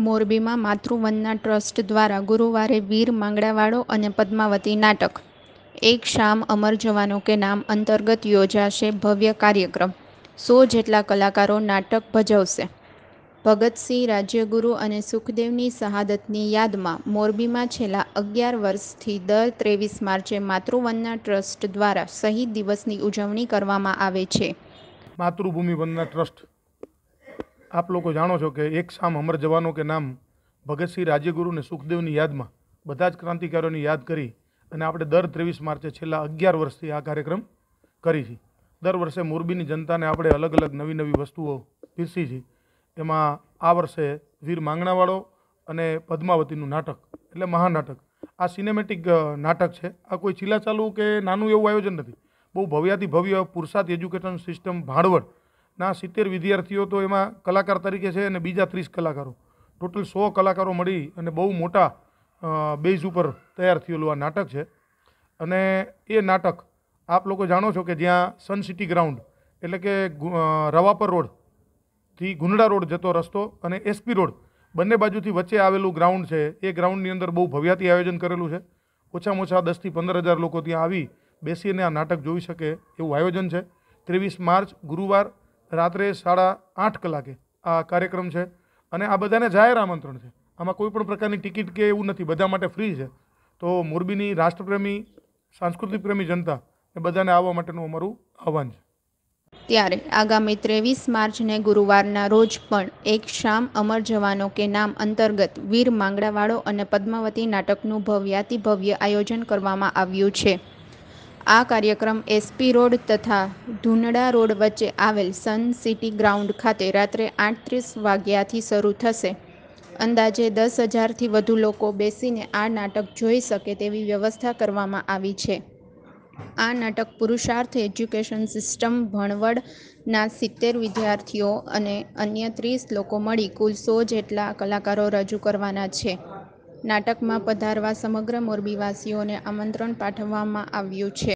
મોરબીમાં માતૃવંદના ટ્રસ્ટ દ્વારા ગુરુવારે વીર માંગડાવાળો અને પદ્માવતી નાટક એક શામ અમર જવાનો કે નામ અંતર્ગત યોજાશે ભવ્ય કાર્યક્રમ સો જેટલા કલાકારો નાટક ભજવશે ભગતસિંહ રાજ્યગુરુ અને સુખદેવની શહાદતની યાદમાં મોરબીમાં છેલ્લા અગિયાર વર્ષથી દર ત્રેવીસ માર્ચે માતૃવંદના ટ્રસ્ટ દ્વારા શહીદ દિવસની ઉજવણી કરવામાં આવે છે માતૃભૂમિ વંદના ટ્રસ્ટ આપ લોકો જાણો છો કે એક સામ અમર જવાનો કે નામ ભગતસિંહ રાજ્યગુરુ અને સુખદેવની યાદમાં બધા જ ક્રાંતિકારીઓની યાદ કરી અને આપણે દર ત્રેવીસ માર્ચે છેલ્લા અગિયાર વર્ષથી આ કાર્યક્રમ કરી છીએ દર વર્ષે મોરબીની જનતાને આપણે અલગ અલગ નવી નવી વસ્તુઓ પીરસી છીએ એમાં આ વર્ષે વીર માંગણાવાળો અને પદ્માવતીનું નાટક એટલે મહાનાટક આ સિનેમેટિક નાટક છે આ કોઈ ચીલા ચાલુ કે નાનું એવું આયોજન નથી બહુ ભવ્યાથી ભવ્ય પુરુષાર્થ એજ્યુકેશન સિસ્ટમ ભાણવડ ના સિત્તેર વિદ્યાર્થીઓ તો એમાં કલાકાર તરીકે છે અને બીજા ત્રીસ કલાકારો ટોટલ સો કલાકારો મળી અને બહુ મોટા બેઝ ઉપર તૈયાર થયેલું આ નાટક છે અને એ નાટક આપ લોકો જાણો છો કે જ્યાં સન સિટી ગ્રાઉન્ડ એટલે કે રવાપર રોડથી ગુંડળા રોડ જતો રસ્તો અને એસપી રોડ બંને બાજુથી વચ્ચે આવેલું ગ્રાઉન્ડ છે એ ગ્રાઉન્ડની અંદર બહુ ભવ્યાતી આયોજન કરેલું છે ઓછામાં ઓછા દસથી પંદર હજાર લોકો ત્યાં આવી બેસીને આ નાટક જોઈ શકે એવું આયોજન છે ત્રેવીસ માર્ચ ગુરુવાર રાત્રે સાડા આઠ કલાકે આ કાર્યક્રમ છે અને આ બધાને જાહેર આમંત્રણ છે આમાં કોઈ પણ પ્રકારની ટિકિટ કે એવું નથી બધા માટે ફ્રી છે તો મોરબીની રાષ્ટ્રપ્રેમી સાંસ્કૃતિક પ્રેમી જનતા એ બધાને આવવા માટેનું અમારું આહવાન છે ત્યારે આગામી ત્રેવીસ માર્ચને ગુરુવારના રોજ પણ એક શામ અમર જવાનો કે નામ અંતર્ગત વીર માંગડાવાળો અને પદ્માવતી નાટકનું ભવ્યાતિભવ્ય આયોજન કરવામાં આવ્યું છે આ કાર્યક્રમ એસપી રોડ તથા ધુનડા રોડ વચ્ચે આવેલ સન સિટી ગ્રાઉન્ડ ખાતે રાત્રે આઠ ત્રીસ વાગ્યાથી શરૂ થશે અંદાજે દસ હજારથી વધુ લોકો બેસીને આ નાટક જોઈ શકે તેવી વ્યવસ્થા કરવામાં આવી છે આ નાટક પુરુષાર્થ એજ્યુકેશન સિસ્ટમ ભણવડના સિત્તેર વિદ્યાર્થીઓ અને અન્ય ત્રીસ લોકો મળી કુલ સો જેટલા કલાકારો રજૂ કરવાના છે નાટકમાં પધારવા સમગ્ર મોરબીવાસીઓને આમંત્રણ પાઠવવામાં આવ્યું છે